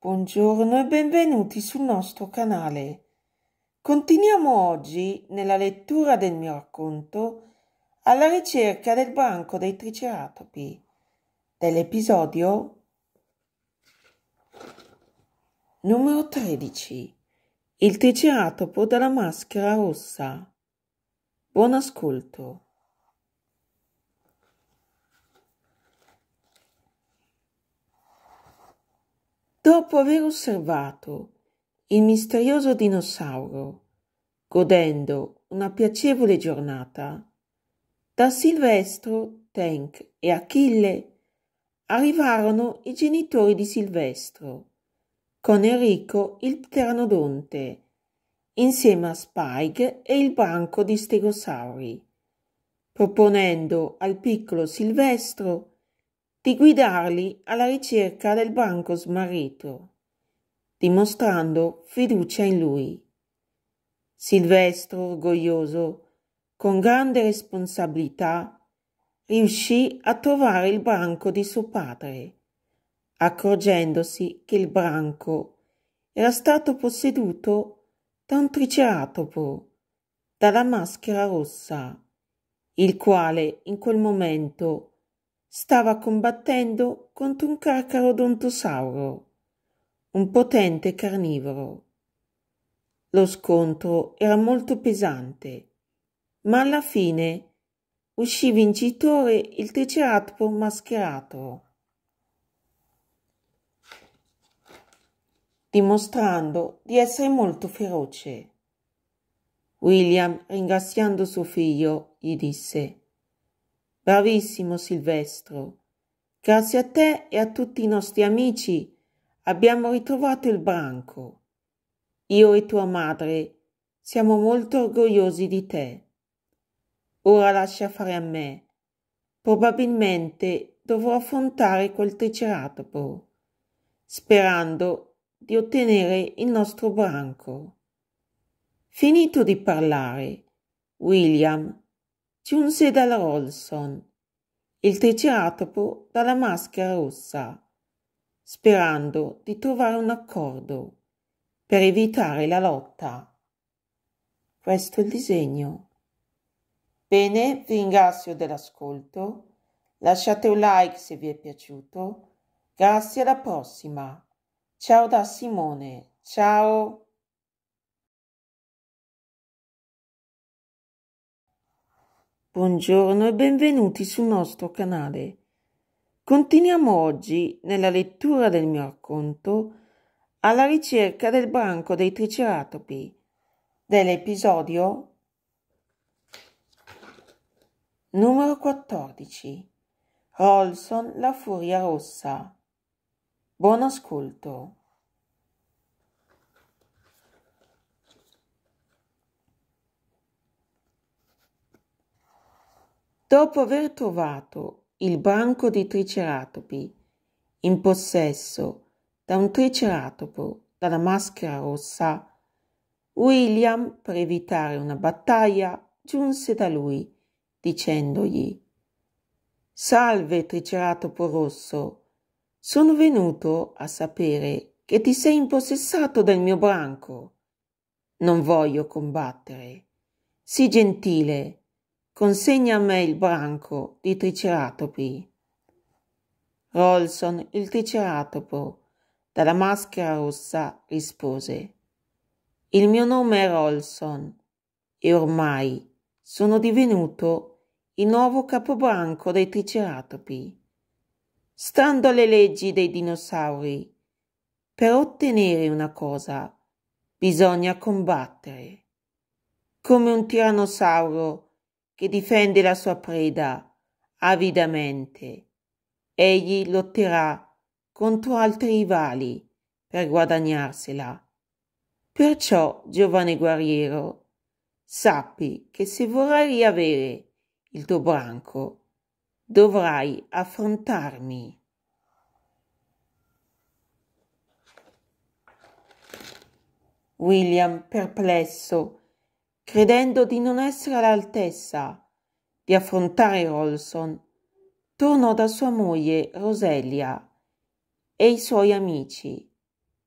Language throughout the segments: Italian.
Buongiorno e benvenuti sul nostro canale. Continuiamo oggi nella lettura del mio racconto alla ricerca del branco dei triceratopi dell'episodio numero 13 Il triceratopo dalla maschera rossa. Buon ascolto. dopo aver osservato il misterioso dinosauro, godendo una piacevole giornata, da Silvestro, Tank e Achille arrivarono i genitori di Silvestro, con Enrico il pteranodonte, insieme a Spike e il branco di stegosauri, proponendo al piccolo Silvestro di guidarli alla ricerca del branco smarrito, dimostrando fiducia in lui. Silvestro, orgoglioso, con grande responsabilità, riuscì a trovare il branco di suo padre, accorgendosi che il branco era stato posseduto da un triceratopo, dalla maschera rossa, il quale in quel momento stava combattendo contro un carcarodontosauro, un potente carnivoro. Lo scontro era molto pesante, ma alla fine uscì vincitore il triceratopo mascherato. dimostrando di essere molto feroce. William, ringraziando suo figlio, gli disse Bravissimo Silvestro. Grazie a te e a tutti i nostri amici abbiamo ritrovato il branco. Io e tua madre siamo molto orgogliosi di te. Ora lascia fare a me. Probabilmente dovrò affrontare quel triceratopo, sperando di ottenere il nostro branco. Finito di parlare, William giunse dalla Olson, il triceratopo dalla maschera rossa, sperando di trovare un accordo per evitare la lotta. Questo è il disegno. Bene, vi ringrazio dell'ascolto. Lasciate un like se vi è piaciuto. Grazie alla prossima. Ciao da Simone. Ciao. Buongiorno e benvenuti sul nostro canale. Continuiamo oggi nella lettura del mio racconto alla ricerca del branco dei triceratopi dell'episodio numero 14 Rolson la furia rossa. Buon ascolto. Dopo aver trovato il branco di triceratopi in possesso da un triceratopo dalla maschera rossa, William, per evitare una battaglia, giunse da lui dicendogli Salve triceratopo rosso, sono venuto a sapere che ti sei impossessato del mio branco. Non voglio combattere. Sii gentile Consegna a me il branco di Triceratopi. Rolson, il Triceratopo, dalla maschera rossa, rispose. Il mio nome è Rolson e ormai sono divenuto il nuovo capobranco dei Triceratopi. Stando alle leggi dei dinosauri, per ottenere una cosa bisogna combattere. Come un tirannosauro, che difende la sua preda avidamente. Egli lotterà contro altri rivali per guadagnarsela. Perciò, giovane guerriero, sappi che se vorrai riavere il tuo branco, dovrai affrontarmi. William, perplesso, credendo di non essere all'altezza di affrontare Rolson, tornò da sua moglie Roselia e i suoi amici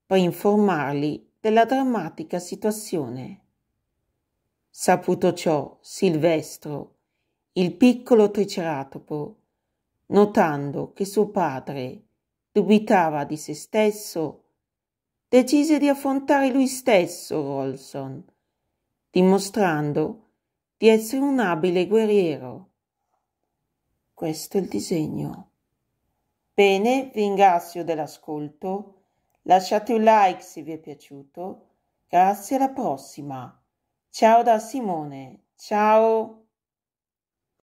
per informarli della drammatica situazione. Saputo ciò, Silvestro, il piccolo triceratopo, notando che suo padre dubitava di se stesso, decise di affrontare lui stesso Rolson dimostrando di essere un abile guerriero. Questo è il disegno. Bene, vi ringrazio dell'ascolto. Lasciate un like se vi è piaciuto. Grazie alla prossima. Ciao da Simone. Ciao.